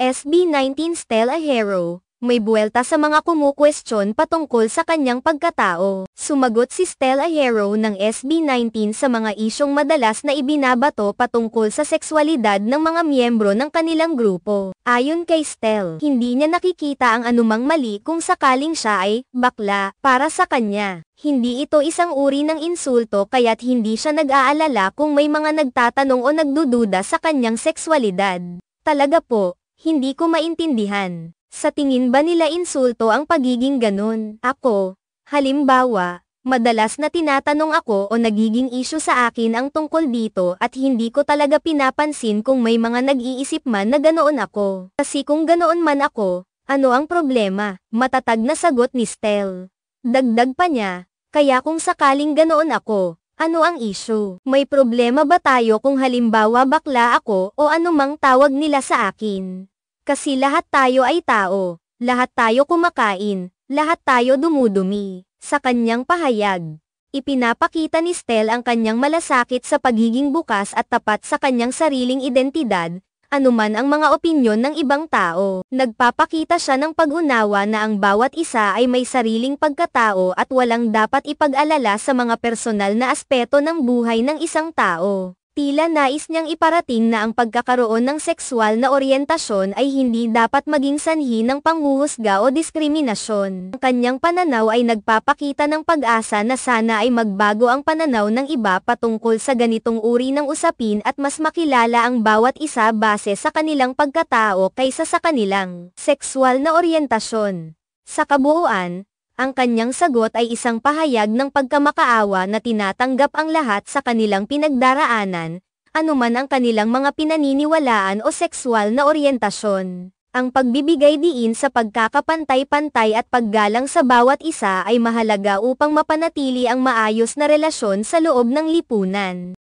SB19 Stella Hero, may buwelta sa mga kumukwestiyon patungkol sa kanyang pagkatao. Sumagot si Stella Hero ng SB19 sa mga isyong madalas na ibinabato patungkol sa sekswalidad ng mga miyembro ng kanilang grupo. Ayon kay Stell, hindi niya nakikita ang anumang mali kung sakaling siya ay bakla para sa kanya. Hindi ito isang uri ng insulto kaya't hindi siya nag-aalala kung may mga nagtatanong o nagdududa sa kanyang sekswalidad. Talaga po, hindi ko maintindihan. Sa tingin ba nila insulto ang pagiging ganun? Ako, halimbawa, madalas na tinatanong ako o nagiging issue sa akin ang tungkol dito at hindi ko talaga pinapansin kung may mga nag-iisip man na ganoon ako. Kasi kung ganoon man ako, ano ang problema? Matatag na sagot ni Stel. Dagdag pa niya, kaya kung sakaling ganoon ako, ano ang issue? May problema ba tayo kung halimbawa bakla ako o anumang tawag nila sa akin? Kasi lahat tayo ay tao, lahat tayo kumakain, lahat tayo dumudumi. Sa kanyang pahayag, ipinapakita ni Stel ang kanyang malasakit sa pagiging bukas at tapat sa kanyang sariling identidad, anuman ang mga opinyon ng ibang tao. Nagpapakita siya ng pag-unawa na ang bawat isa ay may sariling pagkatao at walang dapat ipag-alala sa mga personal na aspeto ng buhay ng isang tao. Tila nais niyang iparating na ang pagkakaroon ng sexual na oryentasyon ay hindi dapat maging sanhi ng panghuhusga o diskriminasyon. Ang kanyang pananaw ay nagpapakita ng pag-asa na sana ay magbago ang pananaw ng iba patungkol sa ganitong uri ng usapin at mas makilala ang bawat isa base sa kanilang pagkatao kaysa sa kanilang sexual na oryentasyon. Sa kabuuan, ang kanyang sagot ay isang pahayag ng pagkamakaawa na tinatanggap ang lahat sa kanilang pinagdaraanan, anuman ang kanilang mga pinaniniwalaan o sexual na oryentasyon. Ang pagbibigay diin sa pagkakapantay-pantay at paggalang sa bawat isa ay mahalaga upang mapanatili ang maayos na relasyon sa loob ng lipunan.